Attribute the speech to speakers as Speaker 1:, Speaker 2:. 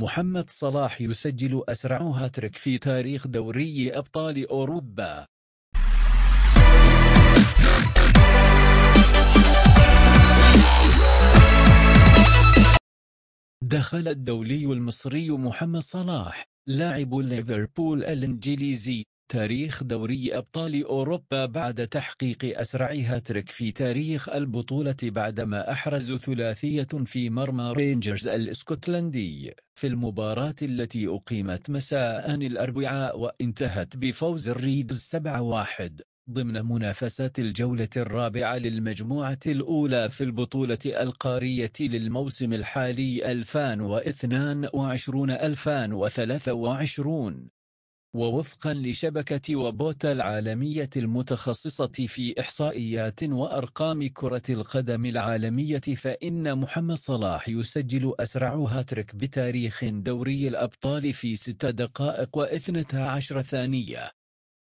Speaker 1: محمد صلاح يسجل أسرع هاتريك في تاريخ دوري أبطال أوروبا دخل الدولي المصري محمد صلاح لاعب ليفربول الإنجليزي تاريخ دوري أبطال أوروبا بعد تحقيق أسرع هاتريك في تاريخ البطولة بعدما أحرز ثلاثية في مرمى رينجرز الاسكتلندي في المباراة التي أقيمت مساء الأربعاء وانتهت بفوز الريدز 7-1 ضمن منافسات الجولة الرابعة للمجموعة الأولى في البطولة القارية للموسم الحالي 2022-2023 ووفقا لشبكة وبوتا العالمية المتخصصة في إحصائيات وأرقام كرة القدم العالمية فإن محمد صلاح يسجل أسرع هاتريك بتاريخ دوري الأبطال في 6 دقائق و12 ثانية